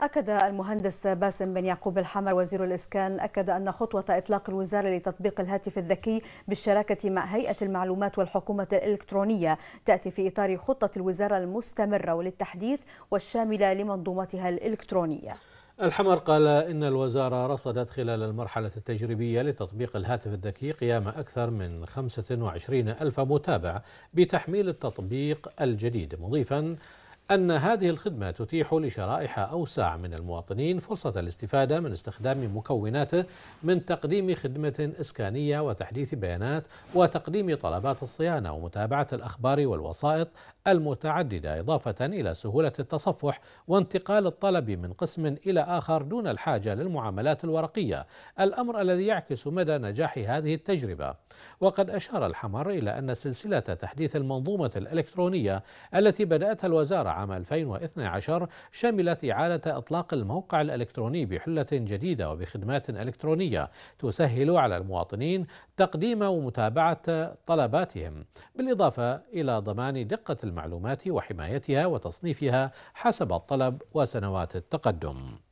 أكد المهندس باسم بن يعقوب الحمر وزير الإسكان أكد أن خطوة إطلاق الوزارة لتطبيق الهاتف الذكي بالشراكة مع هيئة المعلومات والحكومة الإلكترونية تأتي في إطار خطة الوزارة المستمرة وللتحديث والشاملة لمنظومتها الإلكترونية الحمر قال إن الوزارة رصدت خلال المرحلة التجريبية لتطبيق الهاتف الذكي قيام أكثر من 25 ألف متابع بتحميل التطبيق الجديد مضيفاً أن هذه الخدمة تتيح لشرائح أوسع من المواطنين فرصة الاستفادة من استخدام مكوناته من تقديم خدمة إسكانية وتحديث بيانات وتقديم طلبات الصيانة ومتابعة الأخبار والوسائط المتعددة إضافة إلى سهولة التصفح وانتقال الطلب من قسم إلى آخر دون الحاجة للمعاملات الورقية الأمر الذي يعكس مدى نجاح هذه التجربة وقد أشار الحمر إلى أن سلسلة تحديث المنظومة الإلكترونية التي بدأتها الوزارة عام 2012 شملت إعادة إطلاق الموقع الإلكتروني بحلة جديدة وبخدمات إلكترونية تسهل على المواطنين تقديم ومتابعة طلباتهم بالإضافة إلى ضمان دقة المعلومات وحمايتها وتصنيفها حسب الطلب وسنوات التقدم